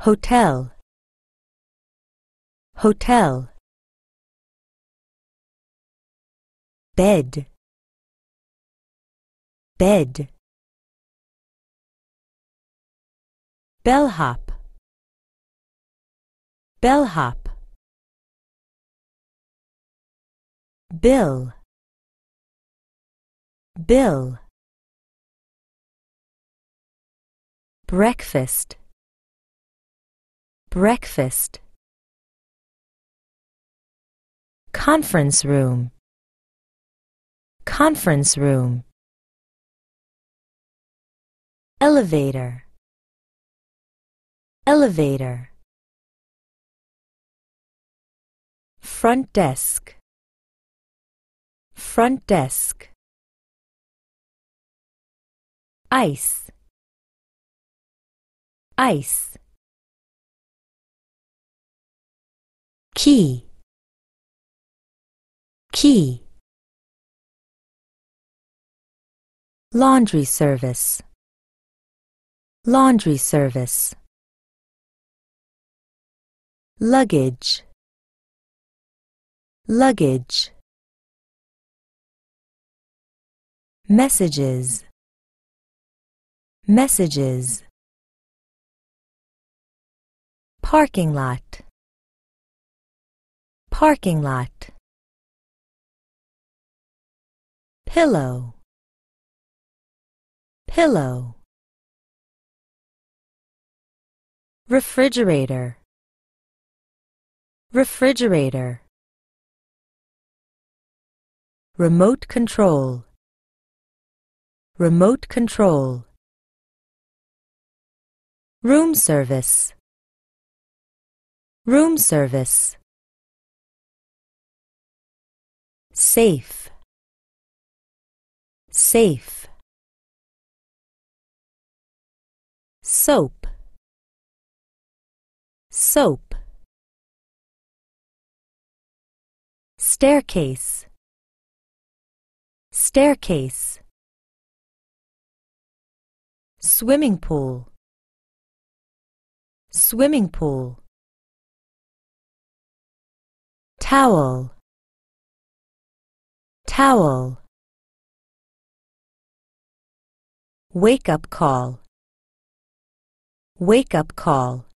hotel hotel bed bed bellhop bellhop bill bill breakfast breakfast conference room conference room elevator elevator front desk front desk ice ice key key laundry service laundry service luggage luggage messages messages parking lot parking lot pillow pillow refrigerator refrigerator remote control remote control room service room service safe safe soap soap staircase staircase swimming pool swimming pool towel Towel Wake up call Wake up call